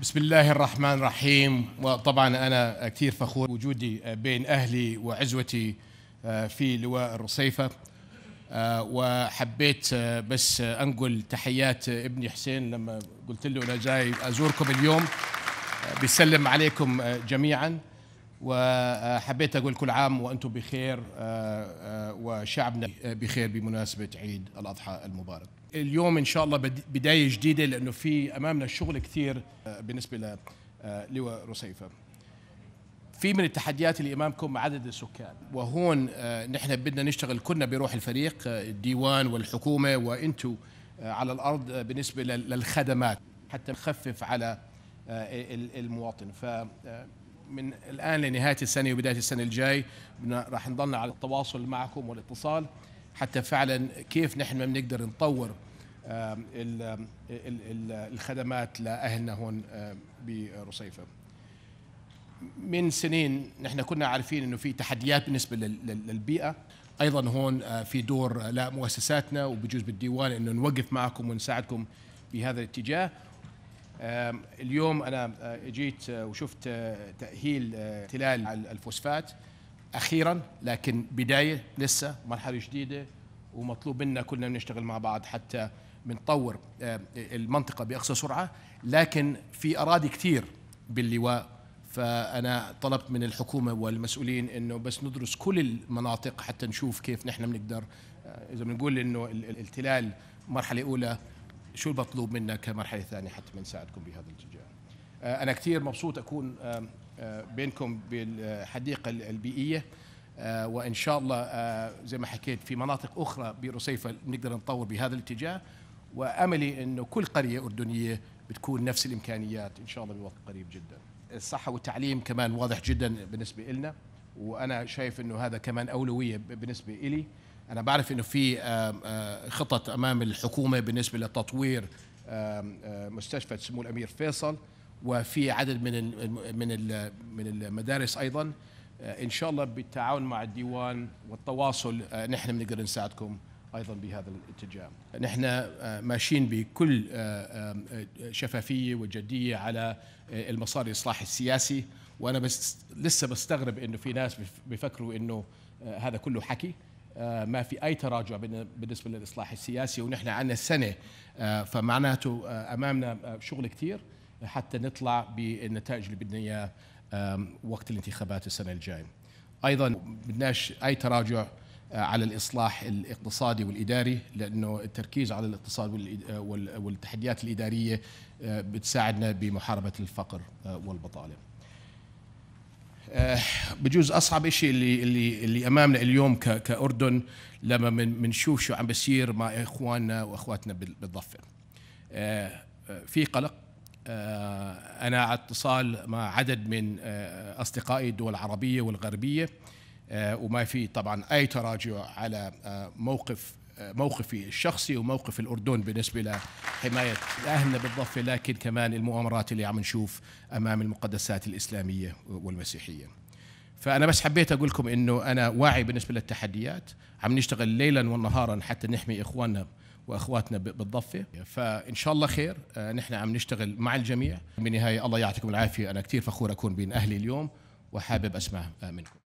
بسم الله الرحمن الرحيم وطبعا أنا كثير فخور بوجودي بين أهلي وعزوتي آه، في لواء الرصيفة آه، وحبيت آه، بس أنقل تحيات ابني حسين لما قلت له أنا جاي أزوركم اليوم بيسلم عليكم جميعا وحبيت أقول كل عام وأنتم بخير وشعبنا بخير بمناسبة عيد الأضحى المبارك اليوم ان شاء الله بدايه جديده لانه في امامنا شغل كثير آه، بالنسبه للواء آه، رصيفه. في من التحديات اللي امامكم عدد السكان وهون آه، نحن بدنا نشتغل كلنا بروح الفريق الديوان والحكومه وانتم على الارض بالنسبه للخدمات حتى نخفف على المواطن ف من الان لنهايه السنه وبدايه السنه الجاي راح نضلنا على التواصل معكم والاتصال حتى فعلا كيف نحن ما بنقدر نطور آه، آه، الخدمات لأهلنا هون آه، برصيفة من سنين نحن كنا عارفين انه في تحديات بالنسبه للبيئه ايضا هون في دور لمؤسساتنا وبجوز بالديوان انه نوقف معكم ونساعدكم بهذا الاتجاه اليوم انا جيت وشفت تاهيل تلال الفوسفات اخيرا لكن بدايه لسه مرحله جديده ومطلوب منا كلنا نشتغل مع بعض حتى بنطور آه، المنطقه باقصى سرعه لكن في اراضي كثير باللواء فانا طلبت من الحكومه والمسؤولين انه بس ندرس كل المناطق حتى نشوف كيف نحن بنقدر آه، اذا بنقول انه التلال مرحله اولى شو المطلوب منا كمرحله ثانيه حتى بنساعدكم بهذا الاتجاه آه، انا كثير مبسوط اكون بينكم بالحديقه البيئيه آه، وان شاء الله آه، زي ما حكيت في مناطق اخرى برصيفه نقدر نطور بهذا الاتجاه واملي انه كل قريه اردنيه بتكون نفس الامكانيات ان شاء الله بوقت قريب جدا. الصحه والتعليم كمان واضح جدا بالنسبه لنا وانا شايف انه هذا كمان اولويه بالنسبه الي. انا بعرف انه في آه، خطط امام الحكومه بالنسبه لتطوير مستشفى سمو الامير فيصل وفي عدد من من من المدارس ايضا آه، ان شاء الله بالتعاون مع الديوان والتواصل آه، نحن بنقدر نساعدكم ايضا بهذا الاتجاه. نحن آه، ماشيين بكل شفافيه وجديه على المسار الاصلاح السياسي وانا بس لسه بستغرب انه في ناس بيفكروا انه هذا كله حكي ما في اي تراجع بالنسبه للاصلاح السياسي ونحن عندنا سنه فمعناته امامنا شغل كثير حتى نطلع بالنتائج اللي بدنا اياه وقت الانتخابات السنه الجايه. ايضا بدناش اي تراجع آه، على الاصلاح الاقتصادي والاداري لانه التركيز على الاقتصاد آه، والتحديات الاداريه آه، بتساعدنا بمحاربه الفقر والبطاله. بجوز اصعب شيء اللي اللي اللي امامنا اليوم كاردن لما بنشوف شو عم بصير مع اخواننا واخواتنا بالضفه. في قلق آه، أنا على اتصال مع عدد من آه، أصدقائي الدول العربية والغربية آه، وما في طبعا أي تراجع على موقف موقفي الشخصي وموقف الأردن بالنسبة لحماية أهلنا بالضفة لكن كمان المؤامرات اللي عم نشوف أمام المقدسات الإسلامية والمسيحية فانا بس حبيت اقول لكم انه انا واعي بالنسبه للتحديات عم نشتغل ليلا ونهارا حتى نحمي اخواننا واخواتنا بالضفه فان شاء الله خير آه، نحن عم نشتغل مع الجميع بالنهايه الله يعطيكم العافيه انا كثير فخور اكون بين اهلي اليوم وحابب اسمع منكم